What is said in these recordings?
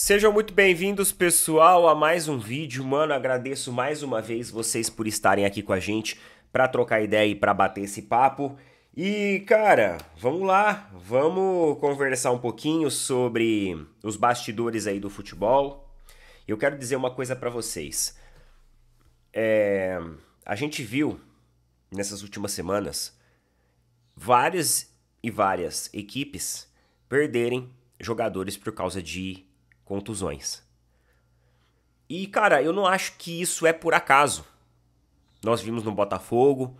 Sejam muito bem-vindos, pessoal, a mais um vídeo. Mano, agradeço mais uma vez vocês por estarem aqui com a gente para trocar ideia e para bater esse papo. E, cara, vamos lá, vamos conversar um pouquinho sobre os bastidores aí do futebol. Eu quero dizer uma coisa para vocês. É, a gente viu nessas últimas semanas várias e várias equipes perderem jogadores por causa de contusões. E, cara, eu não acho que isso é por acaso. Nós vimos no Botafogo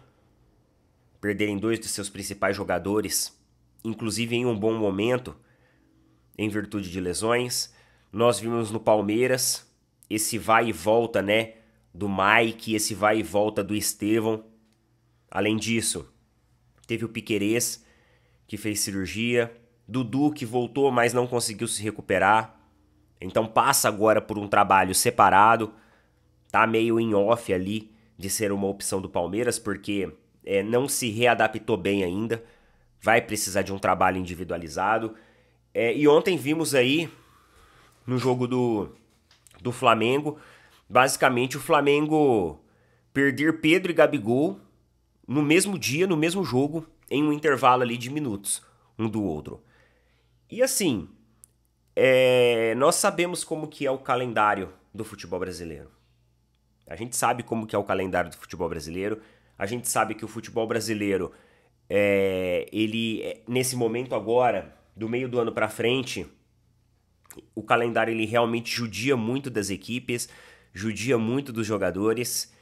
perderem dois de seus principais jogadores, inclusive em um bom momento, em virtude de lesões. Nós vimos no Palmeiras esse vai e volta, né? Do Mike, esse vai e volta do Estevão. Além disso, teve o Piquerez, que fez cirurgia. Dudu, que voltou, mas não conseguiu se recuperar. Então passa agora por um trabalho separado, tá meio em off ali de ser uma opção do Palmeiras, porque é, não se readaptou bem ainda, vai precisar de um trabalho individualizado. É, e ontem vimos aí, no jogo do, do Flamengo, basicamente o Flamengo perder Pedro e Gabigol no mesmo dia, no mesmo jogo, em um intervalo ali de minutos, um do outro. E assim, é, nós sabemos como que é o calendário do futebol brasileiro. A gente sabe como que é o calendário do futebol brasileiro. A gente sabe que o futebol brasileiro, é, ele é, nesse momento agora, do meio do ano para frente, o calendário ele realmente judia muito das equipes, judia muito dos jogadores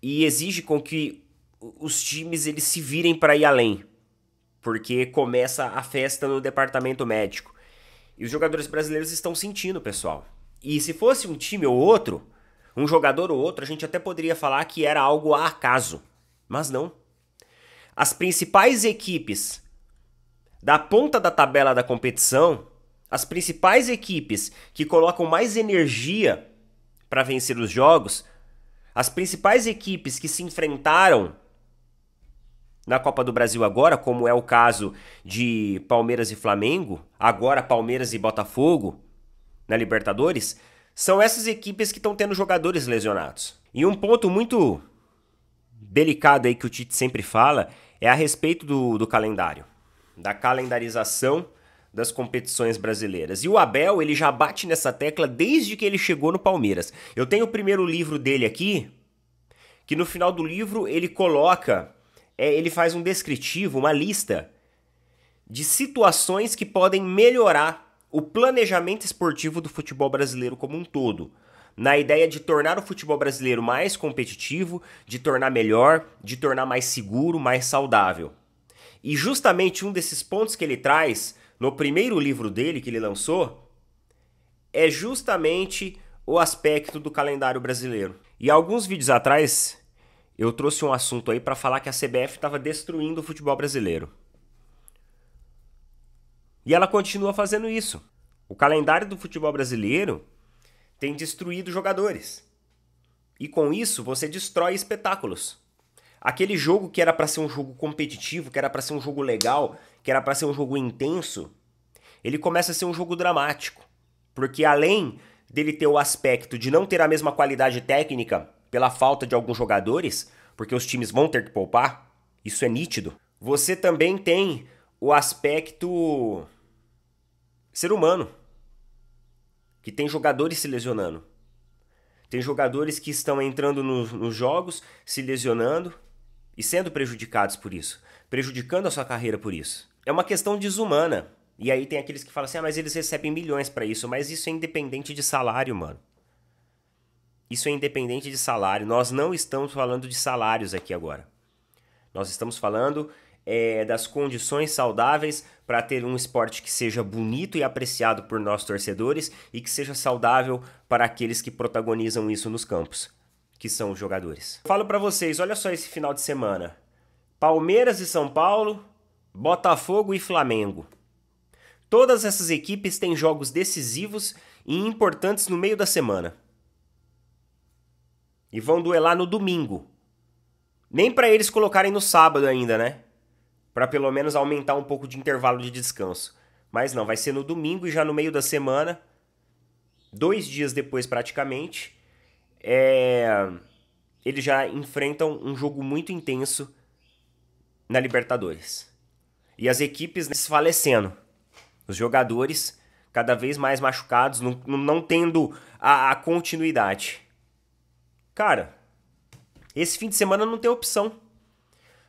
e exige com que os times eles se virem para ir além, porque começa a festa no departamento médico. E os jogadores brasileiros estão sentindo, pessoal. E se fosse um time ou outro, um jogador ou outro, a gente até poderia falar que era algo a acaso. Mas não. As principais equipes da ponta da tabela da competição, as principais equipes que colocam mais energia para vencer os jogos, as principais equipes que se enfrentaram na Copa do Brasil agora, como é o caso de Palmeiras e Flamengo, agora Palmeiras e Botafogo na Libertadores, são essas equipes que estão tendo jogadores lesionados. E um ponto muito delicado aí que o Tite sempre fala é a respeito do, do calendário, da calendarização das competições brasileiras. E o Abel, ele já bate nessa tecla desde que ele chegou no Palmeiras. Eu tenho o primeiro livro dele aqui, que no final do livro ele coloca é, ele faz um descritivo, uma lista de situações que podem melhorar o planejamento esportivo do futebol brasileiro como um todo. Na ideia de tornar o futebol brasileiro mais competitivo, de tornar melhor, de tornar mais seguro, mais saudável. E justamente um desses pontos que ele traz no primeiro livro dele que ele lançou é justamente o aspecto do calendário brasileiro. E alguns vídeos atrás eu trouxe um assunto aí para falar que a CBF estava destruindo o futebol brasileiro. E ela continua fazendo isso. O calendário do futebol brasileiro tem destruído jogadores. E com isso você destrói espetáculos. Aquele jogo que era para ser um jogo competitivo, que era para ser um jogo legal, que era para ser um jogo intenso, ele começa a ser um jogo dramático. Porque além dele ter o aspecto de não ter a mesma qualidade técnica pela falta de alguns jogadores, porque os times vão ter que poupar, isso é nítido. Você também tem o aspecto ser humano, que tem jogadores se lesionando. Tem jogadores que estão entrando no, nos jogos, se lesionando e sendo prejudicados por isso, prejudicando a sua carreira por isso. É uma questão desumana. E aí tem aqueles que falam assim: ah, mas eles recebem milhões para isso, mas isso é independente de salário, mano. Isso é independente de salário. Nós não estamos falando de salários aqui agora. Nós estamos falando é, das condições saudáveis para ter um esporte que seja bonito e apreciado por nós torcedores e que seja saudável para aqueles que protagonizam isso nos campos, que são os jogadores. Falo para vocês, olha só esse final de semana: Palmeiras e São Paulo, Botafogo e Flamengo. Todas essas equipes têm jogos decisivos e importantes no meio da semana. E vão duelar no domingo. Nem para eles colocarem no sábado ainda, né? Para pelo menos aumentar um pouco de intervalo de descanso. Mas não, vai ser no domingo e já no meio da semana, dois dias depois praticamente, é... eles já enfrentam um jogo muito intenso na Libertadores. E as equipes né, desfalecendo. Os jogadores cada vez mais machucados, não, não tendo a, a continuidade. Cara, esse fim de semana não tem opção.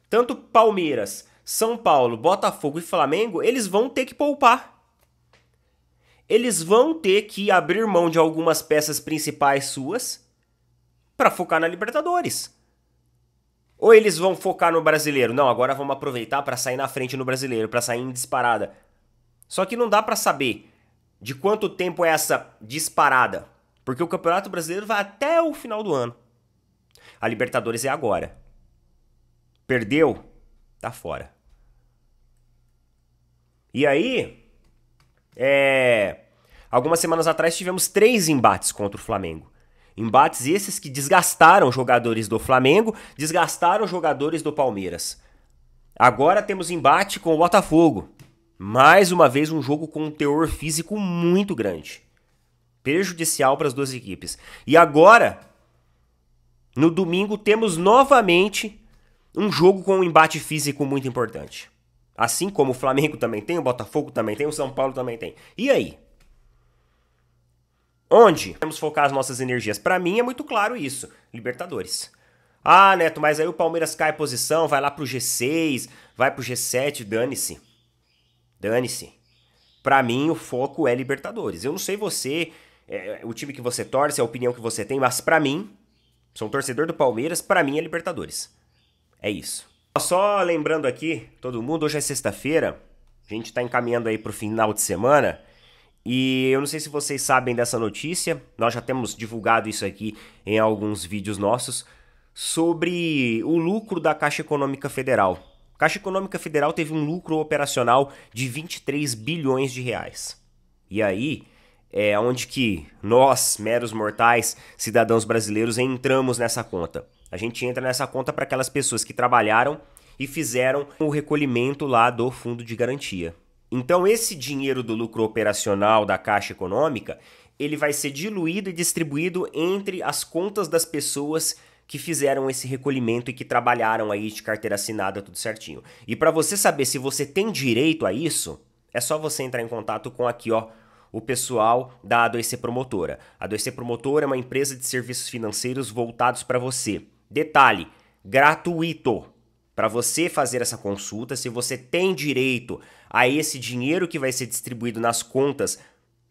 Tanto Palmeiras, São Paulo, Botafogo e Flamengo, eles vão ter que poupar. Eles vão ter que abrir mão de algumas peças principais suas para focar na Libertadores. Ou eles vão focar no brasileiro? Não, agora vamos aproveitar para sair na frente no brasileiro, para sair em disparada. Só que não dá para saber de quanto tempo é essa disparada. Porque o Campeonato Brasileiro vai até o final do ano. A Libertadores é agora. Perdeu, tá fora. E aí, é, algumas semanas atrás tivemos três embates contra o Flamengo. Embates esses que desgastaram jogadores do Flamengo, desgastaram jogadores do Palmeiras. Agora temos embate com o Botafogo. Mais uma vez um jogo com um teor físico muito grande prejudicial para as duas equipes. E agora, no domingo, temos novamente um jogo com um embate físico muito importante. Assim como o Flamengo também tem, o Botafogo também tem, o São Paulo também tem. E aí? Onde temos focar as nossas energias? Para mim é muito claro isso: Libertadores. Ah, Neto, mas aí o Palmeiras cai posição, vai lá pro G6, vai pro G7, dane-se. Dane-se. Para mim o foco é Libertadores. Eu não sei você, é, o time que você torce, a opinião que você tem, mas para mim, sou um torcedor do Palmeiras, para mim é Libertadores. É isso. Só lembrando aqui, todo mundo, hoje é sexta-feira, a gente tá encaminhando aí pro final de semana. E eu não sei se vocês sabem dessa notícia, nós já temos divulgado isso aqui em alguns vídeos nossos, sobre o lucro da Caixa Econômica Federal. Caixa Econômica Federal teve um lucro operacional de 23 bilhões de reais. E aí, é, onde que nós, meros mortais, cidadãos brasileiros, entramos nessa conta. A gente entra nessa conta para aquelas pessoas que trabalharam e fizeram o recolhimento lá do fundo de garantia. Então esse dinheiro do lucro operacional da Caixa Econômica, ele vai ser diluído e distribuído entre as contas das pessoas que fizeram esse recolhimento e que trabalharam aí de carteira assinada tudo certinho. E para você saber se você tem direito a isso, é só você entrar em contato com aqui, ó, o pessoal da A2C Promotora. A 2C Promotora é uma empresa de serviços financeiros voltados para você. Detalhe, gratuito. Para você fazer essa consulta, se você tem direito a esse dinheiro que vai ser distribuído nas contas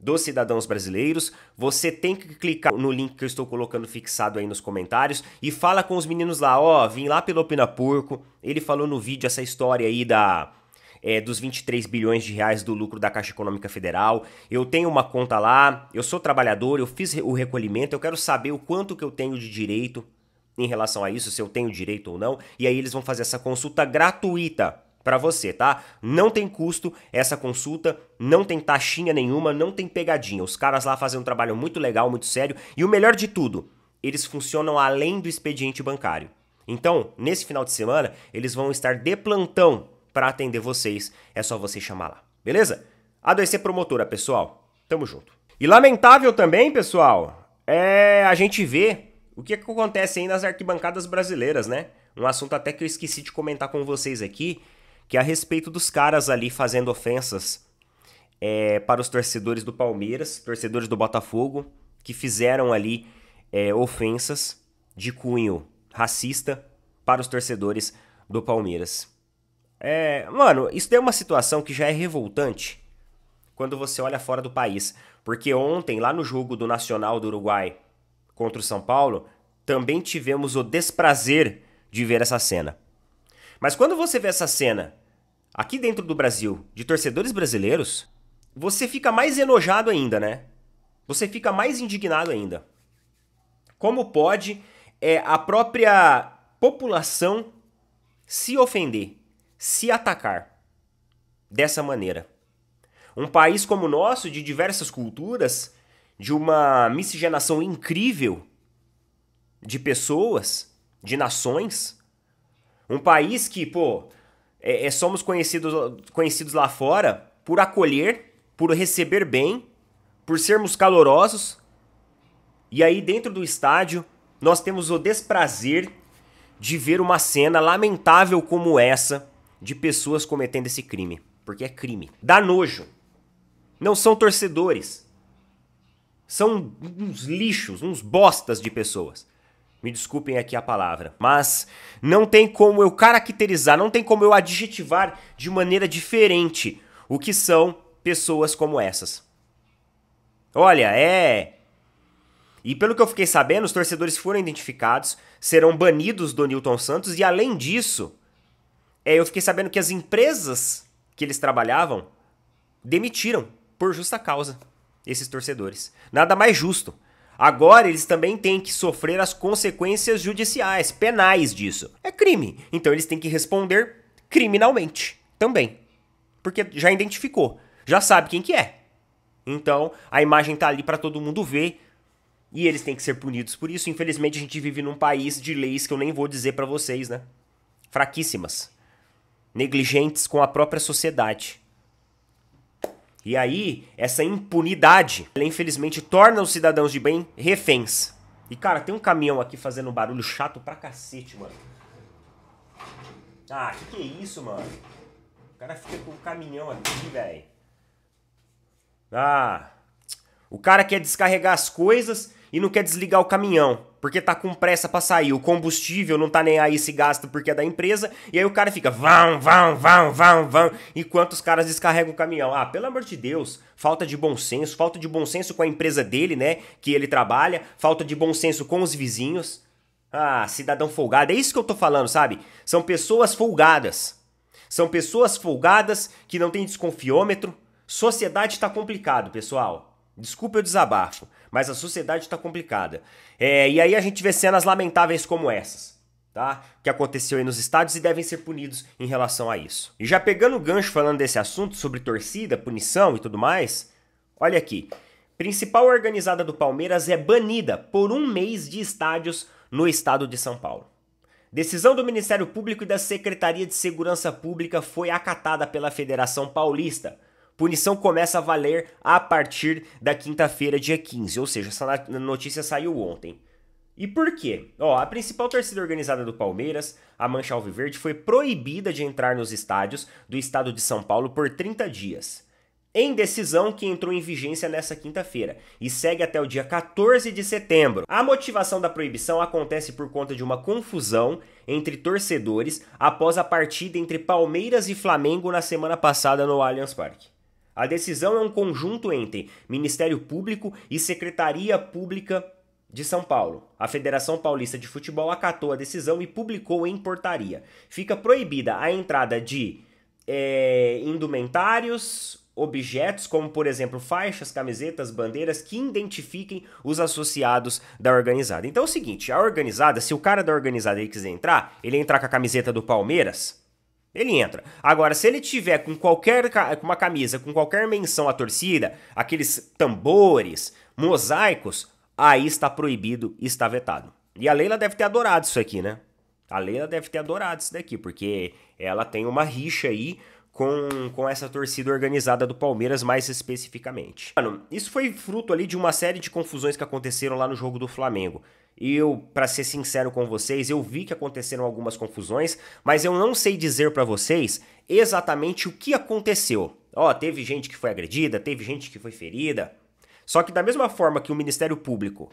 dos cidadãos brasileiros, você tem que clicar no link que eu estou colocando fixado aí nos comentários e fala com os meninos lá, ó, oh, vim lá pelo Opina Porco, ele falou no vídeo essa história aí da é, dos 23 bilhões de reais do lucro da Caixa Econômica Federal. Eu tenho uma conta lá, eu sou trabalhador, eu fiz o recolhimento, eu quero saber o quanto que eu tenho de direito em relação a isso, se eu tenho direito ou não. E aí eles vão fazer essa consulta gratuita para você, tá? Não tem custo essa consulta, não tem taxinha nenhuma, não tem pegadinha. Os caras lá fazem um trabalho muito legal, muito sério. E o melhor de tudo, eles funcionam além do expediente bancário. Então, nesse final de semana, eles vão estar de plantão para atender vocês, é só você chamar lá. Beleza? A2C Promotora, pessoal. Tamo junto. E lamentável também, pessoal, é a gente ver o que, que acontece aí nas arquibancadas brasileiras, né? Um assunto até que eu esqueci de comentar com vocês aqui, que é a respeito dos caras ali fazendo ofensas é, para os torcedores do Palmeiras, torcedores do Botafogo, que fizeram ali é, ofensas de cunho racista para os torcedores do Palmeiras. É, mano, isso é uma situação que já é revoltante quando você olha fora do país. Porque ontem, lá no jogo do Nacional do Uruguai contra o São Paulo, também tivemos o desprazer de ver essa cena. Mas quando você vê essa cena aqui dentro do Brasil, de torcedores brasileiros, você fica mais enojado ainda, né? Você fica mais indignado ainda. Como pode é, a própria população se ofender? se atacar dessa maneira. Um país como o nosso, de diversas culturas, de uma miscigenação incrível de pessoas, de nações. Um país que, pô, é, é, somos conhecidos, conhecidos lá fora por acolher, por receber bem, por sermos calorosos. E aí, dentro do estádio, nós temos o desprazer de ver uma cena lamentável como essa de pessoas cometendo esse crime, porque é crime. Dá nojo. Não são torcedores. São uns lixos, uns bostas de pessoas. Me desculpem aqui a palavra, mas não tem como eu caracterizar, não tem como eu adjetivar de maneira diferente o que são pessoas como essas. Olha, é. E pelo que eu fiquei sabendo, os torcedores foram identificados, serão banidos do Nilton Santos e além disso, é, eu fiquei sabendo que as empresas que eles trabalhavam demitiram por justa causa esses torcedores. Nada mais justo. Agora eles também têm que sofrer as consequências judiciais, penais disso. É crime. Então eles têm que responder criminalmente também. Porque já identificou, já sabe quem que é. Então a imagem tá ali para todo mundo ver e eles têm que ser punidos por isso. Infelizmente a gente vive num país de leis que eu nem vou dizer para vocês, né? Fraquíssimas negligentes com a própria sociedade. E aí, essa impunidade, ela infelizmente torna os cidadãos de bem reféns. E cara, tem um caminhão aqui fazendo um barulho chato pra cacete, mano. Ah, que que é isso, mano? O cara fica com o caminhão aqui, velho. Ah, o cara quer descarregar as coisas e não quer desligar o caminhão, porque tá com pressa para sair, o combustível não tá nem aí se gasta porque é da empresa, e aí o cara fica vão, vão, vão, vão, vão, enquanto os caras descarregam o caminhão. Ah, pelo amor de Deus, falta de bom senso, falta de bom senso com a empresa dele, né, que ele trabalha, falta de bom senso com os vizinhos. Ah, cidadão folgado, é isso que eu tô falando, sabe? São pessoas folgadas. São pessoas folgadas que não têm desconfiômetro. Sociedade tá complicado, pessoal. Desculpa o desabafo, mas a sociedade está complicada. É, e aí a gente vê cenas lamentáveis como essas, tá? Que aconteceu aí nos estádios e devem ser punidos em relação a isso. E já pegando o gancho falando desse assunto sobre torcida, punição e tudo mais, olha aqui. Principal organizada do Palmeiras é banida por um mês de estádios no estado de São Paulo. Decisão do Ministério Público e da Secretaria de Segurança Pública foi acatada pela Federação Paulista, Punição começa a valer a partir da quinta-feira, dia 15, ou seja, essa notícia saiu ontem. E por quê? Ó, a principal torcida organizada do Palmeiras, a Mancha Alviverde, foi proibida de entrar nos estádios do estado de São Paulo por 30 dias. Em decisão que entrou em vigência nesta quinta-feira e segue até o dia 14 de setembro. A motivação da proibição acontece por conta de uma confusão entre torcedores após a partida entre Palmeiras e Flamengo na semana passada no Allianz Parque. A decisão é um conjunto entre Ministério Público e Secretaria Pública de São Paulo. A Federação Paulista de Futebol acatou a decisão e publicou em portaria. Fica proibida a entrada de é, indumentários, objetos, como por exemplo faixas, camisetas, bandeiras, que identifiquem os associados da organizada. Então é o seguinte: a organizada, se o cara da organizada ele quiser entrar, ele entrar com a camiseta do Palmeiras ele entra. Agora, se ele tiver com qualquer com uma camisa, com qualquer menção à torcida, aqueles tambores, mosaicos, aí está proibido, está vetado. E a Leila deve ter adorado isso aqui, né? A Leila deve ter adorado isso daqui, porque ela tem uma rixa aí com, com essa torcida organizada do Palmeiras, mais especificamente. Mano, isso foi fruto ali de uma série de confusões que aconteceram lá no jogo do Flamengo. Eu, para ser sincero com vocês, eu vi que aconteceram algumas confusões, mas eu não sei dizer para vocês exatamente o que aconteceu. Ó, teve gente que foi agredida, teve gente que foi ferida. Só que da mesma forma que o Ministério Público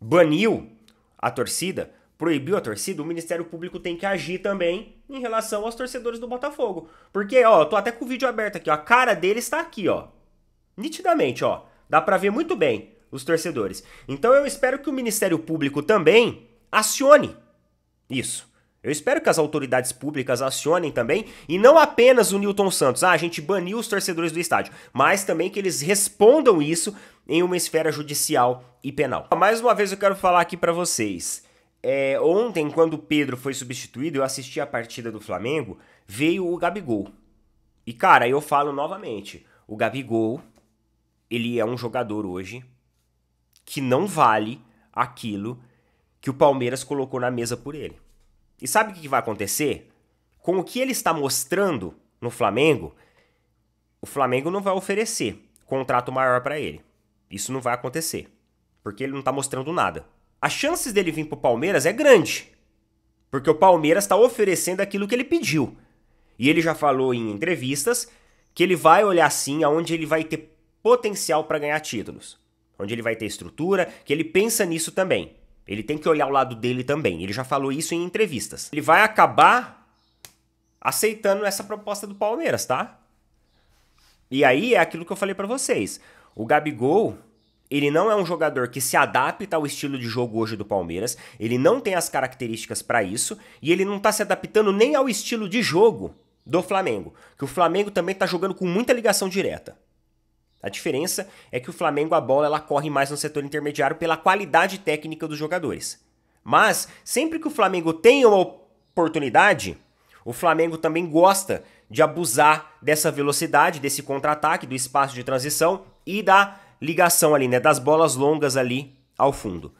baniu a torcida, proibiu a torcida, o Ministério Público tem que agir também em relação aos torcedores do Botafogo. Porque, ó, eu tô até com o vídeo aberto aqui, ó, a cara dele está aqui, ó. Nitidamente, ó. Dá para ver muito bem os torcedores. Então eu espero que o Ministério Público também acione isso. Eu espero que as autoridades públicas acionem também, e não apenas o Newton Santos, ah, a gente baniu os torcedores do estádio, mas também que eles respondam isso em uma esfera judicial e penal. Mais uma vez eu quero falar aqui para vocês. É, ontem, quando o Pedro foi substituído, eu assisti a partida do Flamengo, veio o Gabigol. E cara, eu falo novamente, o Gabigol, ele é um jogador hoje que não vale aquilo que o Palmeiras colocou na mesa por ele. E sabe o que vai acontecer? Com o que ele está mostrando no Flamengo, o Flamengo não vai oferecer contrato maior para ele. Isso não vai acontecer, porque ele não está mostrando nada. As chances dele vir para o Palmeiras é grande, porque o Palmeiras está oferecendo aquilo que ele pediu. E ele já falou em entrevistas que ele vai olhar sim aonde ele vai ter potencial para ganhar títulos onde ele vai ter estrutura, que ele pensa nisso também. Ele tem que olhar o lado dele também. Ele já falou isso em entrevistas. Ele vai acabar aceitando essa proposta do Palmeiras, tá? E aí é aquilo que eu falei para vocês. O Gabigol, ele não é um jogador que se adapta ao estilo de jogo hoje do Palmeiras, ele não tem as características para isso e ele não tá se adaptando nem ao estilo de jogo do Flamengo, que o Flamengo também tá jogando com muita ligação direta. A diferença é que o Flamengo a bola ela corre mais no setor intermediário pela qualidade técnica dos jogadores. Mas sempre que o Flamengo tem uma oportunidade, o Flamengo também gosta de abusar dessa velocidade, desse contra-ataque, do espaço de transição e da ligação ali, né, das bolas longas ali ao fundo.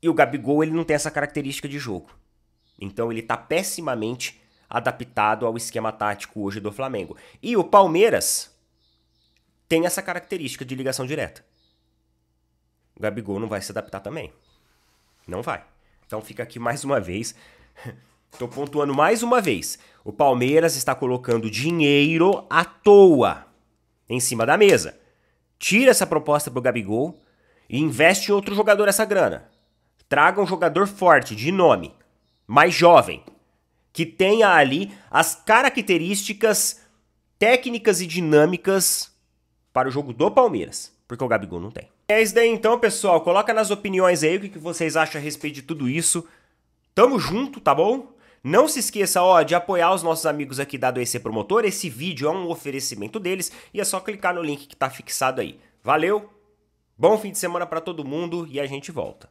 E o Gabigol ele não tem essa característica de jogo. Então ele está pessimamente adaptado ao esquema tático hoje do Flamengo. E o Palmeiras, tem essa característica de ligação direta. O Gabigol não vai se adaptar também. Não vai. Então fica aqui mais uma vez. Estou pontuando mais uma vez. O Palmeiras está colocando dinheiro à toa em cima da mesa. Tira essa proposta o Gabigol e investe em outro jogador essa grana. Traga um jogador forte, de nome, mais jovem, que tenha ali as características técnicas e dinâmicas para o jogo do Palmeiras, porque o Gabigol não tem. É isso daí então, pessoal. Coloca nas opiniões aí o que vocês acham a respeito de tudo isso. Tamo junto, tá bom? Não se esqueça ó, de apoiar os nossos amigos aqui da ADC Promotor. Esse vídeo é um oferecimento deles e é só clicar no link que está fixado aí. Valeu, bom fim de semana para todo mundo e a gente volta.